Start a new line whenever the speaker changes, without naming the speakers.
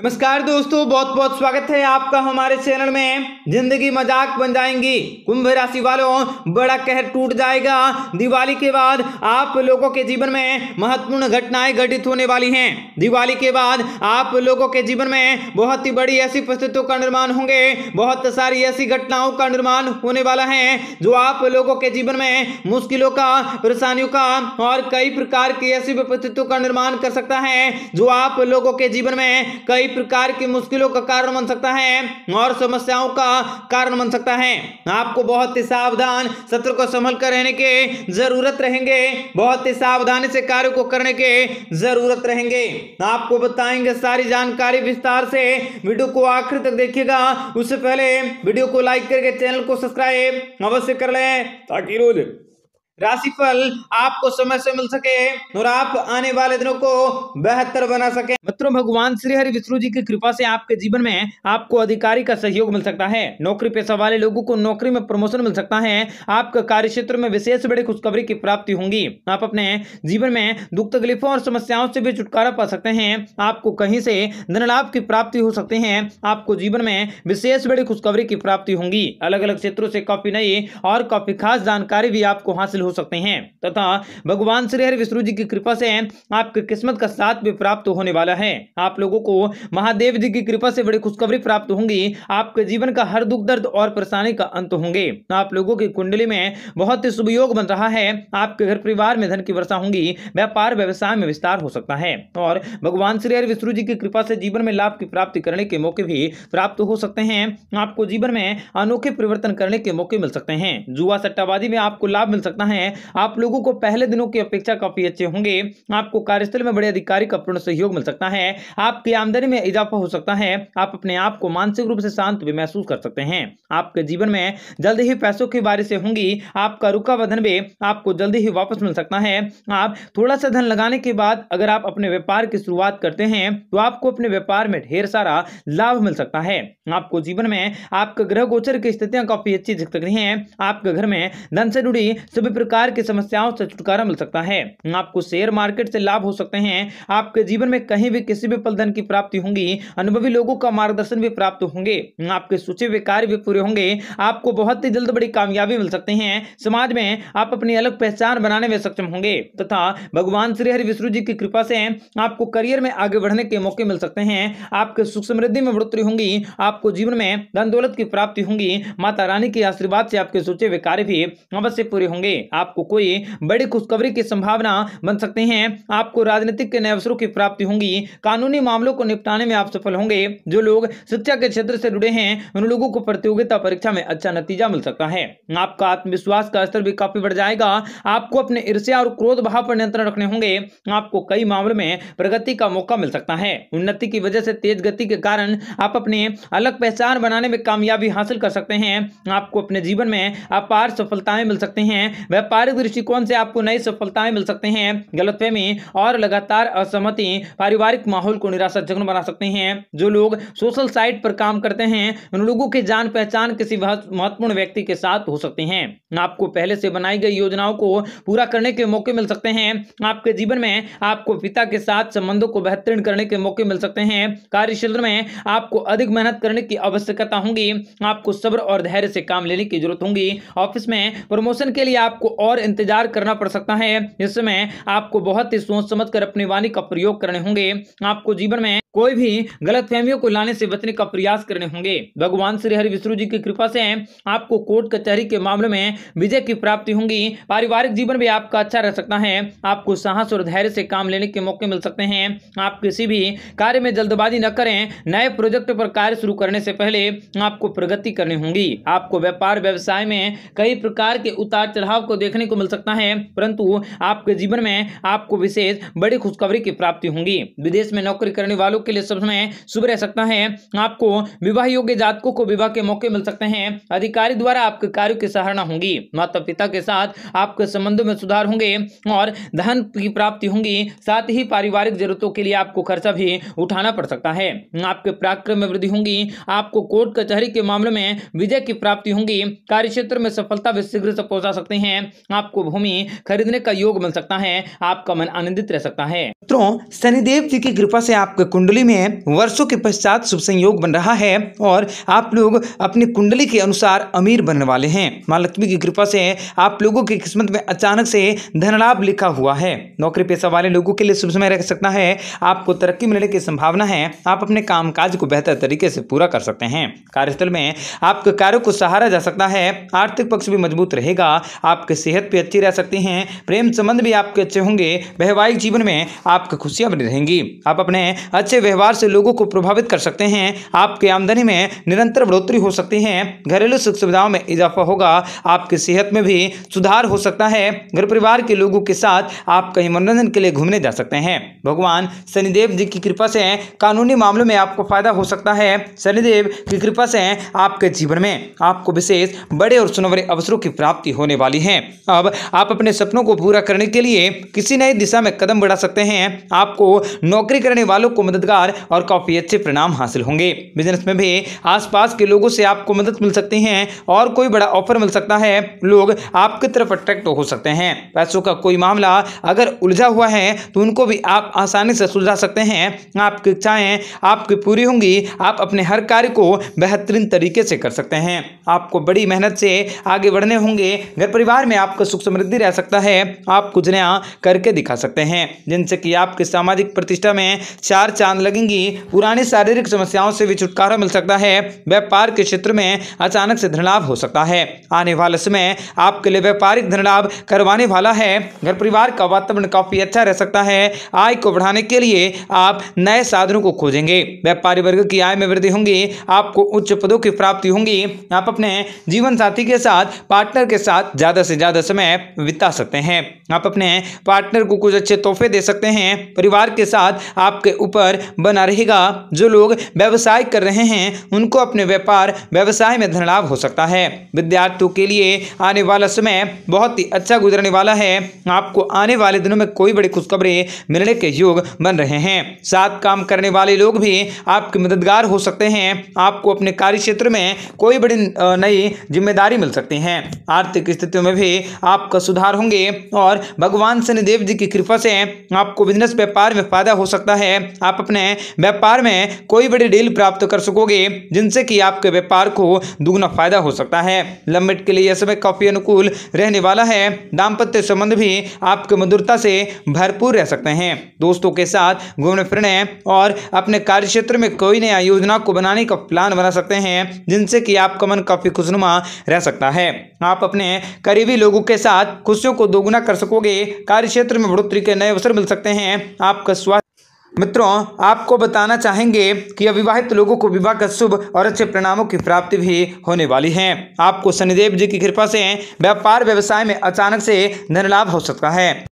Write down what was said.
नमस्कार दोस्तों बहुत बहुत स्वागत है आपका हमारे चैनल में जिंदगी मजाक बन जाएंगी कुंभ राशि वालों बड़ा कहर टूट जाएगा दिवाली के बाद आप लोगों के जीवन में महत्वपूर्ण घटनाएं घटित होने वाली हैं दिवाली के बाद आप लोगों के जीवन में बहुत ही बड़ी ऐसी परिस्थितियों का निर्माण होंगे बहुत सारी ऐसी घटनाओं का निर्माण होने वाला है जो आप लोगों के जीवन में मुश्किलों का परेशानियों का और कई प्रकार की ऐसी परिस्थितियों का निर्माण कर सकता है जो आप लोगों के जीवन में कई कई प्रकार की मुश्किलों का कारण बन सकता है और समस्याओं का कारण बन सकता है आपको बहुत ही सावधान सत्र को संभल कर रहने के जरूरत रहेंगे बहुत ही सावधानी से कार्य को करने के जरूरत रहेंगे आपको बताएंगे सारी जानकारी विस्तार से वीडियो को आखिर तक देखिएगा उससे पहले वीडियो को लाइक करके चैनल को सब्सक्राइब अवश्य कर लें ताकि रोज राशिफल आपको समय से मिल सके और आप आने वाले दिनों को बेहतर बना सके मित्रों भगवान श्री हरि विष्णु जी की कृपा से आपके जीवन में आपको अधिकारी का सहयोग मिल सकता है नौकरी पेशा वाले लोगों को नौकरी में प्रमोशन मिल सकता है आपके कार्य क्षेत्र में विशेष बड़ी खुशखबरी की प्राप्ति होंगी आप अपने जीवन में दुख तकलीफों और समस्याओं से भी छुटकारा पा सकते हैं आपको कहीं से धन लाभ की प्राप्ति हो सकते हैं आपको जीवन में विशेष बड़ी खुशखबरी की प्राप्ति होंगी अलग अलग क्षेत्रों से काफी नई और काफी खास जानकारी भी आपको हासिल हो सकते हैं तथा भगवान हरि विष्णु जी की कृपा से आपकी किस्मत का साथ भी प्राप्त होने वाला है आप लोगों को महादेव जी की कृपा से बड़ी खुशखबरी प्राप्त होंगी आपके जीवन का हर दुख दर्द और परेशानी का अंत होंगे आप लोगों की कुंडली में बहुत ही शुभ योग बन रहा है आपके घर परिवार में धन की वर्षा होंगी व्यापार व्यवसाय में विस्तार हो सकता है और भगवान श्री हरि विष्णु जी की कृपा से जीवन में लाभ की प्राप्ति करने के मौके भी प्राप्त हो सकते हैं आपको जीवन में अनोखे परिवर्तन करने के मौके मिल सकते हैं जुआ सट्टाबाजी में आपको लाभ मिल सकता है है आप लोगों को पहले दिनों की अपेक्षा काफी अच्छे होंगे आपको कार्यस्थल में बड़े अधिकारी का पूर्ण सहयोग मिल सकता है आपकी आमदनी में इजाफा हो सकता है आप अपने आप को मानसिक रूप से शांत भी महसूस कर सकते हैं आपके जीवन में जल्द ही पैसों की बारिशें होंगी आपका रुका बधन भी आपको जल्द ही वापस मिल सकता है आप थोड़ा सा धन लगाने के बाद अगर आप अपने व्यापार की शुरुआत करते हैं तो आपको अपने व्यापार में ढेर सारा लाभ मिल सकता है आपको जीवन में आपके ग्रह गोचर की स्थितियां काफी अच्छी दिख सकती हैं आपके घर में धन से जुड़ी सभी प्रकार की समस्याओं से छुटकारा मिल सकता है आपको शेयर मार्केट से लाभ हो सकते हैं आपके जीवन में कहीं भी किसी भी पलधन की प्राप्ति होंगी अनुभवी लोगों का मार्गदर्शन भी प्राप्त होंगे आपके सूचे हुए कार्य भी पूरे होंगे आपको बहुत ही जल्द बड़ी कामयाबी मिल सकते हैं समाज में आप अपनी अलग पहचान बनाने में सक्षम होंगे तथा भगवान श्री हरि विष्णु जी की कृपा से आपको करियर में आगे बढ़ने के मौके मिल सकते हैं आपके सुख समृद्धि में बढ़ोतरी होंगी आपको जीवन में धन दौलत की प्राप्ति होंगी माता रानी के आशीर्वाद से आपके सोचे हुए कार्य भी अवश्य पूरे होंगे आपको कोई बड़ी खुशखबरी की संभावना बन सकते हैं आपको राजनीतिक नए अवसरों की प्राप्ति होंगी कानूनी मामलों को निपटाने में आप सफल होंगे जो लोग शिक्षा के क्षेत्र से जुड़े हैं उन लोगों को प्रतियोगिता परीक्षा में अच्छा नतीजा मिल सकता है आपका आत्मविश्वास का स्तर भी काफी बढ़ जाएगा आपको अपने ईर्ष्या और क्रोध भाव पर नियंत्रण रखने होंगे आपको कई मामलों में प्रगति का मौका मिल सकता है उन्नति की वजह से तेज गति के कारण आप अपने अलग पहचान बनाने में कामयाबी हासिल कर सकते हैं आपको अपने जीवन में अपार सफलताएं मिल सकते हैं व्यापारिक दृष्टिकोण से आपको नई सफलताएं मिल सकते हैं गलतफहमी और लगातार असहमति पारिवारिक माहौल को निराशाजनक बना सकते हैं जो लोग सोशल साइट पर काम करते हैं उन लोगों की जान पहचान किसी महत्वपूर्ण व्यक्ति के साथ हो सकते हैं आपको पहले से बनाई गई योजनाओं को पूरा करने के मौके मिल सकते हैं आपके जीवन में आपको पिता के साथ संबंधों को बेहतरीन करने के मौके मिल सकते हैं कार्य क्षेत्र में आपको अधिक मेहनत करने की आवश्यकता होगी आपको सब्र और धैर्य से काम लेने की जरूरत होगी ऑफिस में प्रमोशन के लिए आपको और इंतजार करना पड़ सकता है इसमें आपको बहुत ही सोच समझ कर अपनी वाणी का प्रयोग करने होंगे आपको जीवन में कोई भी गलत फहमियों को लाने से बचने का प्रयास करने होंगे भगवान श्री हरि विष्णु जी की कृपा से आपको कोर्ट कचहरी के मामले में विजय की प्राप्ति होंगी पारिवारिक जीवन भी आपका अच्छा रह सकता है आपको साहस और धैर्य से काम लेने के मौके मिल सकते हैं आप किसी भी कार्य में जल्दबाजी न करें नए प्रोजेक्ट पर कार्य शुरू करने से पहले आपको प्रगति करनी होगी आपको व्यापार व्यवसाय में कई प्रकार के उतार चढ़ाव को देखने को मिल सकता है परंतु आपके जीवन में आपको विशेष बड़ी खुशखबरी की प्राप्ति होगी विदेश में नौकरी करने वालों लोग के लिए सब समय शुभ रह सकता है आपको विवाह योग्य जातकों को विवाह के मौके मिल सकते हैं अधिकारी द्वारा आपके कार्यो की सराहना होंगी माता पिता के साथ आपके संबंधों में सुधार होंगे और धन की प्राप्ति होंगी साथ ही पारिवारिक जरूरतों के लिए आपको खर्चा भी उठाना पड़ सकता है आपके पराक्रम में वृद्धि होंगी आपको कोर्ट कचहरी के मामले में विजय की प्राप्ति होंगी कार्य क्षेत्र में सफलता भी शीघ्र से पहुंचा सकते हैं आपको भूमि खरीदने का योग मिल सकता है आपका मन आनंदित रह सकता है मित्रों शनिदेव जी की कृपा से आपके कुंड कुंडली में वर्षों के पश्चात शुभ संयोग बन रहा है और आप लोग अपनी कुंडली के अनुसार अमीर बनने वाले हैं माँ लक्ष्मी की कृपा से आप लोगों की किस्मत में अचानक से धनलाभ लिखा हुआ है नौकरी पेशा वाले लोगों के लिए शुभ समय रह सकता है आपको तरक्की मिलने की संभावना है आप अपने काम को बेहतर तरीके से पूरा कर सकते हैं कार्यस्थल में आपके कार्यों को सहारा जा सकता है आर्थिक पक्ष भी मजबूत रहेगा आपकी सेहत भी अच्छी रह सकती है प्रेम संबंध भी आपके अच्छे होंगे वैवाहिक जीवन में आपकी खुशियां बनी रहेंगी आप अपने अच्छे व्यवहार से लोगों को प्रभावित कर सकते हैं आपकी आमदनी में निरंतर बढ़ोतरी हो सकती है घरेलू सुख सुविधाओं में इजाफा होगा आपकी सेहत में भी सुधार हो सकता है घर परिवार के लोगों के साथ आप कहीं मनोरंजन के लिए घूमने जा सकते हैं भगवान शनिदेव जी की कृपा से कानूनी मामलों में आपको फायदा हो सकता है शनिदेव की कृपा से आपके जीवन में आपको विशेष बड़े और सुनवरे अवसरों की प्राप्ति होने वाली है अब आप अपने सपनों को पूरा करने के लिए किसी नई दिशा में कदम बढ़ा सकते हैं आपको नौकरी करने वालों को मददगार रोजगार और काफ़ी अच्छे परिणाम हासिल होंगे बिजनेस में भी आसपास के लोगों से आपको मदद मिल सकती है और कोई बड़ा ऑफर मिल सकता है लोग आपकी तरफ अट्रैक्ट हो सकते हैं पैसों का कोई मामला अगर उलझा हुआ है तो उनको भी आप आसानी से सुलझा सकते हैं आपकी इच्छाएं आपकी पूरी होंगी आप अपने हर कार्य को बेहतरीन तरीके से कर सकते हैं आपको बड़ी मेहनत से आगे बढ़ने होंगे घर परिवार में आपका सुख समृद्धि रह सकता है आप कुछ नया करके दिखा सकते हैं जिनसे कि आपके सामाजिक प्रतिष्ठा में चार चांद लगेंगी पुरानी शारीरिक समस्याओं से भी छुटकारा मिल सकता है व्यापार के क्षेत्र में अचानक से धन लाभ हो सकता है आने वाले समय आपके लिए व्यापारिक धन लाभ करवाने वाला है घर परिवार का वातावरण काफी अच्छा रह सकता है आय को बढ़ाने के लिए आप नए साधनों को खोजेंगे व्यापारी वर्ग की आय में वृद्धि होंगी आपको उच्च पदों की प्राप्ति होंगी आप अपने जीवन साथी के साथ पार्टनर के साथ ज्यादा से ज्यादा समय बिता सकते हैं आप अपने पार्टनर को कुछ अच्छे तोहफे दे सकते हैं परिवार के साथ आपके ऊपर बना रहेगा जो लोग व्यवसाय कर रहे हैं उनको अपने व्यापार व्यवसाय में धन लाभ हो सकता है विद्यार्थियों के लिए आने वाला समय बहुत ही अच्छा गुजरने वाला है आपको आने वाले दिनों में कोई बड़ी खुशखबरी मिलने के योग बन रहे हैं साथ काम करने वाले लोग भी आपके मददगार हो सकते हैं आपको अपने कार्य क्षेत्र में कोई बड़ी नई जिम्मेदारी मिल सकती है आर्थिक स्थितियों में भी आपका सुधार होंगे और भगवान शनिदेव जी की कृपा से आपको बिजनेस व्यापार में फायदा हो सकता है आप अपने व्यापार में कोई बड़ी डील प्राप्त कर सकोगे जिनसे कि आपके व्यापार को दुगना फायदा हो सकता है लंबिट के लिए यह समय काफी अनुकूल रहने वाला है दाम्पत्य संबंध भी आपके मधुरता से भरपूर रह सकते हैं दोस्तों के साथ घूमने फिरने और अपने कार्य क्षेत्र में कोई नया योजना को बनाने का प्लान बना सकते हैं जिनसे कि आपका मन काफी खुशनुमा रह सकता है आप अपने करीबी लोगों के साथ खुशियों को दोगुना कर सकोगे कार्य क्षेत्र में बढ़ोतरी के नए अवसर मिल सकते हैं आपका स्वास्थ्य मित्रों आपको बताना चाहेंगे कि अविवाहित लोगों को विवाह का शुभ और अच्छे परिणामों की प्राप्ति भी होने वाली है आपको शनिदेव जी की कृपा से व्यापार व्यवसाय में अचानक से धन लाभ हो सकता है